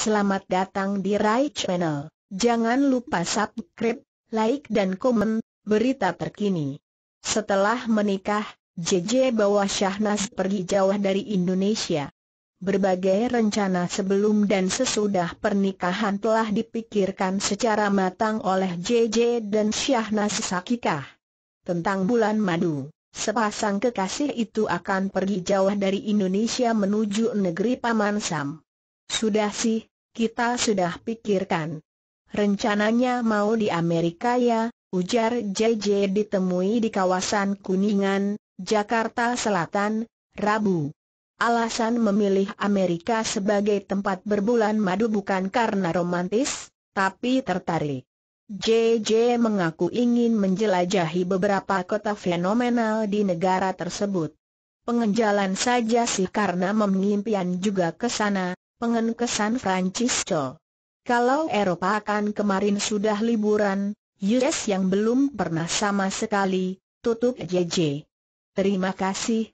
Selamat datang di Rai Channel. Jangan lupa subscribe, like dan komen, berita terkini. Setelah menikah, JJ bawa Syahnas pergi jauh dari Indonesia. Berbagai rencana sebelum dan sesudah pernikahan telah dipikirkan secara matang oleh JJ dan Syahnas Sakikah. Tentang bulan madu. Sepasang kekasih itu akan pergi jauh dari Indonesia menuju negeri Paman Sam. Sudah sih, kita sudah pikirkan. Rencananya mau di Amerika ya, ujar JJ ditemui di kawasan Kuningan, Jakarta Selatan, Rabu. Alasan memilih Amerika sebagai tempat berbulan madu bukan karena romantis, tapi tertarik. JJ mengaku ingin menjelajahi beberapa kota fenomenal di negara tersebut. Pengenjalan saja sih karena memimpian juga ke sana, Pengenkesan ke Francisco. Kalau Eropa akan kemarin sudah liburan, US yang belum pernah sama sekali, tutup JJ. Terima kasih,